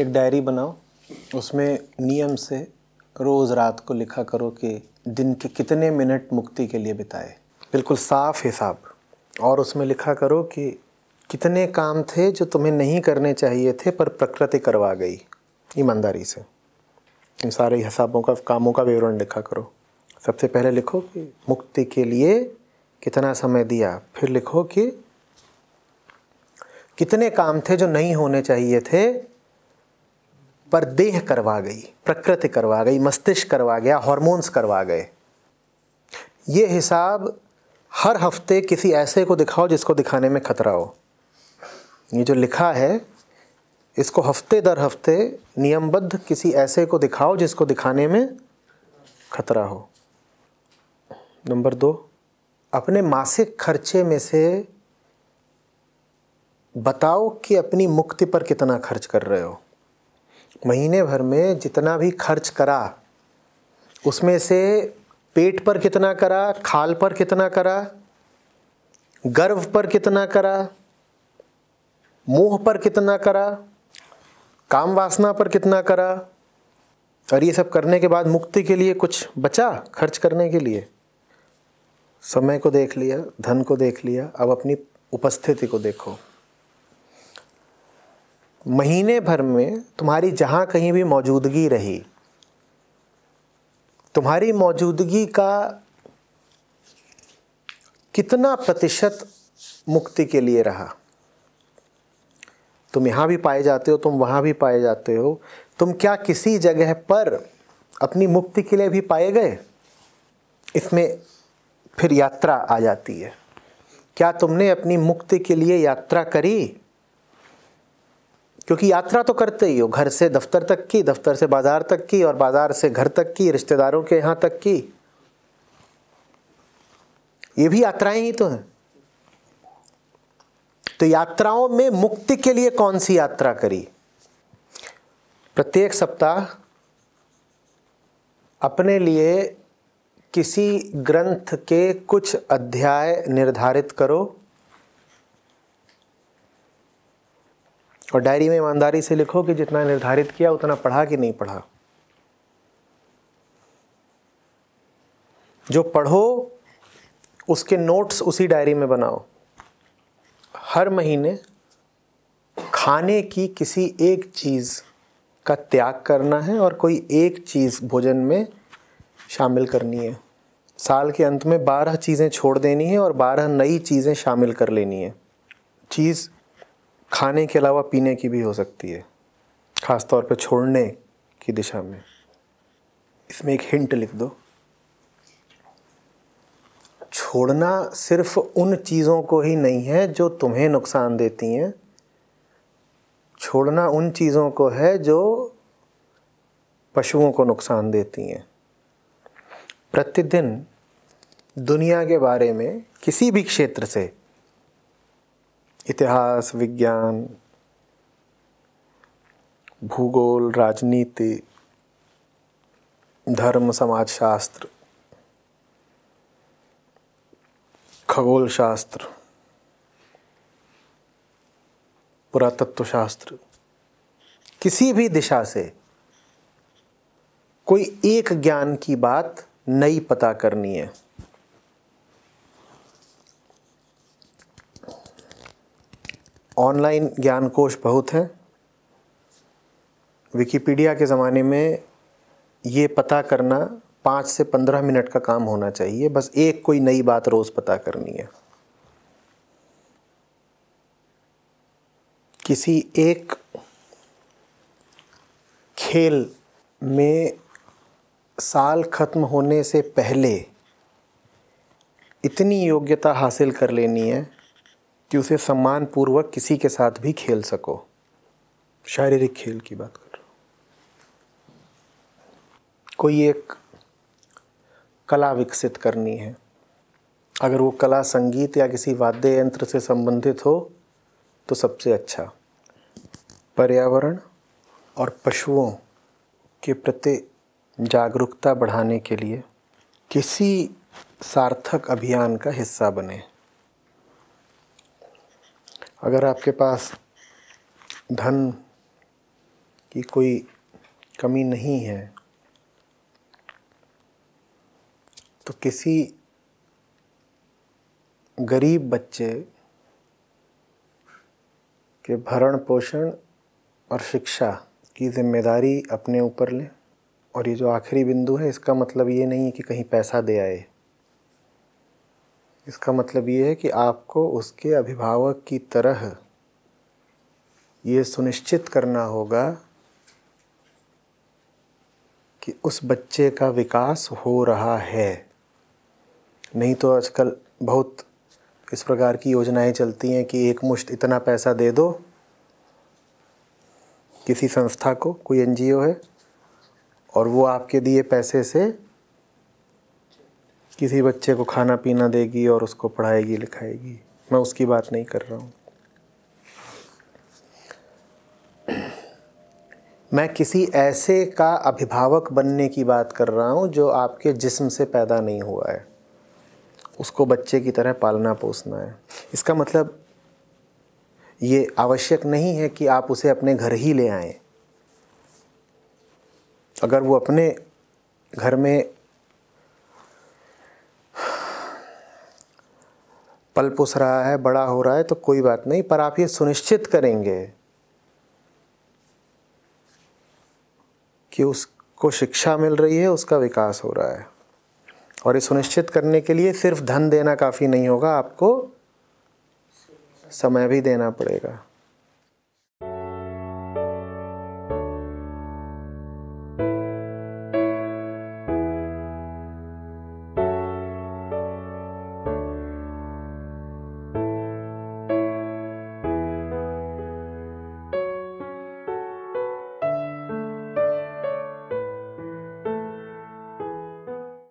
एक डायरी बनाओ उसमें नियम से रोज़ रात को लिखा करो कि दिन के कितने मिनट मुक्ति के लिए बिताए बिल्कुल साफ हिसाब और उसमें लिखा करो कि कितने काम थे जो तुम्हें नहीं करने चाहिए थे पर प्रकृति करवा गई ईमानदारी से इन सारे हिसाबों का कामों का विवरण लिखा करो सबसे पहले लिखो कि मुक्ति के लिए कितना समय दिया फिर लिखो कि कितने काम थे जो नहीं होने चाहिए थे पर देह करवा गई प्रकृति करवा गई मस्तिष्क करवा गया हॉर्मोन्स करवा गए ये हिसाब हर हफ्ते किसी ऐसे को दिखाओ जिसको दिखाने में खतरा हो ये जो लिखा है इसको हफ्ते दर हफ्ते नियमबद्ध किसी ऐसे को दिखाओ जिसको दिखाने में खतरा हो नंबर दो अपने मासिक खर्चे में से बताओ कि अपनी मुक्ति पर कितना खर्च कर रहे हो महीने भर में जितना भी खर्च करा उसमें से पेट पर कितना करा खाल पर कितना करा गर्व पर कितना करा मोह पर कितना करा काम वासना पर कितना करा और ये सब करने के बाद मुक्ति के लिए कुछ बचा खर्च करने के लिए समय को देख लिया धन को देख लिया अब अपनी उपस्थिति को देखो महीने भर में तुम्हारी जहाँ कहीं भी मौजूदगी रही तुम्हारी मौजूदगी का कितना प्रतिशत मुक्ति के लिए रहा तुम यहाँ भी पाए जाते हो तुम वहाँ भी पाए जाते हो तुम क्या किसी जगह पर अपनी मुक्ति के लिए भी पाए गए इसमें फिर यात्रा आ जाती है क्या तुमने अपनी मुक्ति के लिए यात्रा करी क्योंकि यात्रा तो करते ही हो घर से दफ्तर तक की दफ्तर से बाज़ार तक की और बाज़ार से घर तक की रिश्तेदारों के यहाँ तक की ये भी यात्राएं ही तो हैं तो यात्राओं में मुक्ति के लिए कौन सी यात्रा करी प्रत्येक सप्ताह अपने लिए किसी ग्रंथ के कुछ अध्याय निर्धारित करो और डायरी में ईमानदारी से लिखो कि जितना निर्धारित किया उतना पढ़ा कि नहीं पढ़ा जो पढ़ो उसके नोट्स उसी डायरी में बनाओ हर महीने खाने की किसी एक चीज़ का त्याग करना है और कोई एक चीज़ भोजन में शामिल करनी है साल के अंत में बारह चीज़ें छोड़ देनी है और बारह नई चीज़ें शामिल कर लेनी है चीज़ खाने के अलावा पीने की भी हो सकती है ख़ास तौर छोड़ने की दिशा में इसमें एक हिंट लिख दो छोड़ना सिर्फ उन चीज़ों को ही नहीं है जो तुम्हें नुकसान देती हैं छोड़ना उन चीज़ों को है जो पशुओं को नुकसान देती हैं प्रतिदिन दुनिया के बारे में किसी भी क्षेत्र से इतिहास विज्ञान भूगोल राजनीति धर्म समाजशास्त्र खगोल शास्त्र पुरातत्व शास्त्र किसी भी दिशा से कोई एक ज्ञान की बात नई पता करनी है ऑनलाइन ज्ञान कोश बहुत हैं विकिपीडिया के ज़माने में ये पता करना पाँच से पंद्रह मिनट का काम होना चाहिए बस एक कोई नई बात रोज़ पता करनी है किसी एक खेल में साल ख़त्म होने से पहले इतनी योग्यता हासिल कर लेनी है कि उसे सम्मान पूर्वक किसी के साथ भी खेल सको शारीरिक खेल की बात कर कोई एक कला विकसित करनी है अगर वो कला संगीत या किसी वाद्य यंत्र से संबंधित हो तो सबसे अच्छा पर्यावरण और पशुओं के प्रति जागरूकता बढ़ाने के लिए किसी सार्थक अभियान का हिस्सा बने अगर आपके पास धन की कोई कमी नहीं है तो किसी गरीब बच्चे के भरण पोषण और शिक्षा की जिम्मेदारी अपने ऊपर लें और ये जो आखिरी बिंदु है इसका मतलब ये नहीं है कि कहीं पैसा दे आए इसका मतलब ये है कि आपको उसके अभिभावक की तरह ये सुनिश्चित करना होगा कि उस बच्चे का विकास हो रहा है नहीं तो आजकल बहुत इस प्रकार की योजनाएं चलती हैं कि एक मुश्त इतना पैसा दे दो किसी संस्था को कोई एनजीओ है और वो आपके दिए पैसे से किसी बच्चे को खाना पीना देगी और उसको पढ़ाएगी लिखाएगी मैं उसकी बात नहीं कर रहा हूँ मैं किसी ऐसे का अभिभावक बनने की बात कर रहा हूँ जो आपके जिस्म से पैदा नहीं हुआ है उसको बच्चे की तरह पालना पोसना है इसका मतलब ये आवश्यक नहीं है कि आप उसे अपने घर ही ले आए अगर वो अपने घर में पल पुस रहा है बड़ा हो रहा है तो कोई बात नहीं पर आप ये सुनिश्चित करेंगे कि उसको शिक्षा मिल रही है उसका विकास हो रहा है और ये सुनिश्चित करने के लिए सिर्फ धन देना काफ़ी नहीं होगा आपको समय भी देना पड़ेगा